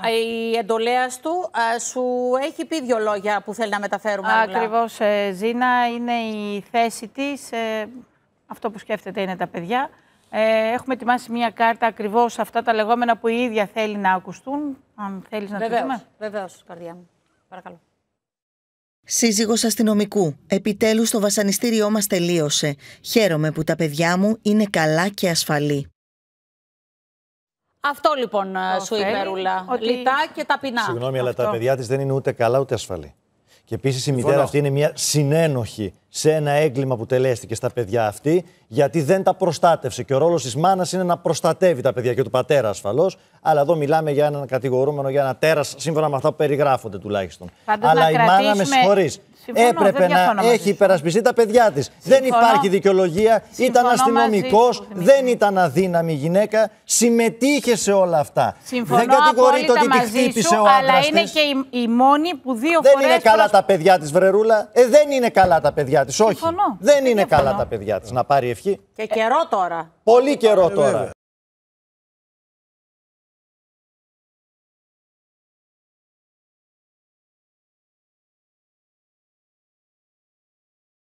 Η εντολέας του σου έχει πει δύο λόγια που θέλει να μεταφέρουμε. Ακριβώ, Ζίνα ε, Ζήνα, είναι η θέση της. Ε, αυτό που σκέφτεται είναι τα παιδιά. Ε, έχουμε ετοιμάσει μια κάρτα ακριβώς αυτά τα λεγόμενα που η ίδια θέλει να ακουστούν. Αν θέλεις να βεβαίως, το δούμε. Βεβαίως, καρδιά μου. Παρακαλώ. Σύζυγος αστυνομικού, επιτέλους το βασανιστήριό μας τελείωσε. Χαίρομαι που τα παιδιά μου είναι καλά και ασφαλή. Αυτό λοιπόν okay. Ε, σου είπε Ρούλα. Λιτά και ταπεινά. Συγγνώμη, αλλά τα παιδιά της δεν είναι ούτε καλά ούτε ασφαλή. Και επίσης η μητέρα Φωνώ. αυτή είναι μια συνένοχη σε ένα έγκλημα που τελέστηκε στα παιδιά αυτή, γιατί δεν τα προστάτευσε. Και ο ρόλος της μάνας είναι να προστατεύει τα παιδιά και του πατέρα ασφαλώς. Αλλά εδώ μιλάμε για έναν κατηγορούμενο, για ένα τέρας, σύμφωνα με αυτά που περιγράφονται τουλάχιστον. αλλά η μάνα, με συγχωρεί, έπρεπε να έχει υπερασπιστεί τα παιδιά της. Δεν υπάρχει δικαιολογία. ήταν αστυνομικό, δεν ήταν αδύναμη γυναίκα. Συμμετείχε σε όλα αυτά. Συμφωνώ δεν κατηγορείται ότι τη χτύπησε ο άντρα. Αλλά είναι και η, μόνη που δύο φορέ. Δεν είναι καλά τα παιδιά της, Βρερούλα. Ε, δεν είναι καλά τα παιδιά της. Όχι. Δεν είναι καλά τα παιδιά της. Να πάρει ευχή. Και καιρό τώρα. Πολύ καιρό τώρα.